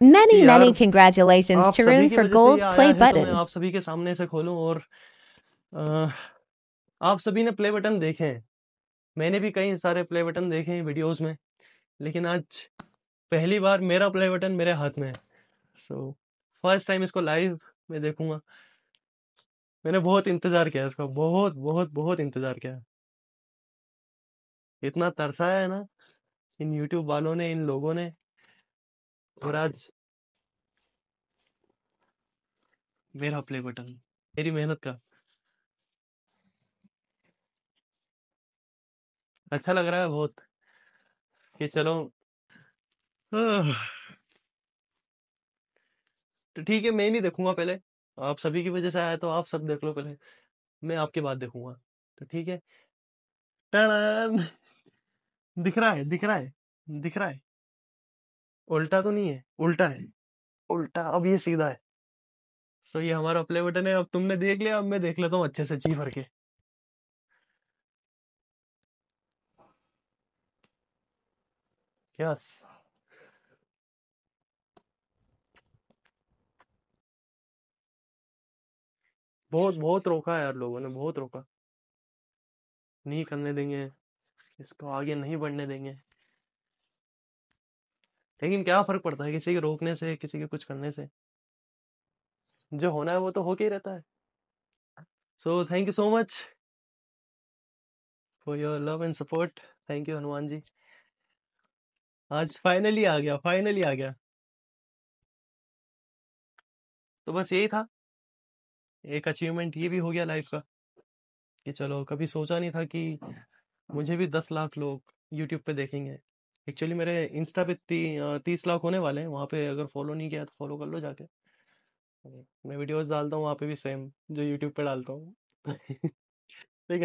Many many congratulations आप to सभी room की for तो gold play तो button. आप सभी के सामने से खोलूं और आप सभी ने प्ले बटन देखे हैं मैंने भी कई सारे प्ले बटन देखे हैं वीडियोस में लेकिन आज पहली बार मेरा प्ले बटन मेरे हाथ में है सो फर्स्ट टाइम इसको लाइव में देखूंगा मैंने बहुत इंतजार किया इसका बहुत बहुत बहुत इंतजार किया इतना तरसाया है ना इन यूट्यूब वालों ने इन लोगों ने और आज मेरा प्ले बटन मेरी मेहनत का अच्छा लग रहा है बहुत कि चलो तो ठीक है मैं नहीं देखूंगा पहले आप सभी की वजह से आया तो आप सब देख लो पहले मैं आपके बाद देखूंगा तो ठीक है दिख रहा है दिख रहा है दिख रहा है उल्टा तो नहीं है उल्टा है उल्टा अब ये सीधा है सो ये हमारा प्ले बटन है अब तुमने देख लिया अब मैं देख लेता हूँ अच्छे से जी भर के यस बहुत बहुत रोका है यार लोगों ने बहुत रोका नहीं करने देंगे इसको आगे नहीं बढ़ने देंगे लेकिन क्या फर्क पड़ता है किसी के रोकने से किसी के कुछ करने से जो होना है वो तो होके ही रहता है so thank you so much for your love and support thank you Hanuman ji आज फाइनली आ गया फाइनली आ गया तो बस यही था एक अचीवमेंट ये भी हो गया लाइफ का कि चलो कभी सोचा नहीं था कि मुझे भी दस लाख लोग यूट्यूब पे देखेंगे एक्चुअली मेरे इंस्टा पे ती, तीस लाख होने वाले हैं वहाँ पे अगर फॉलो नहीं किया तो फॉलो कर लो जाके मैं वीडियोस डालता हूँ वहाँ पे भी सेम जो यूट्यूब पे डालता हूँ लेकिन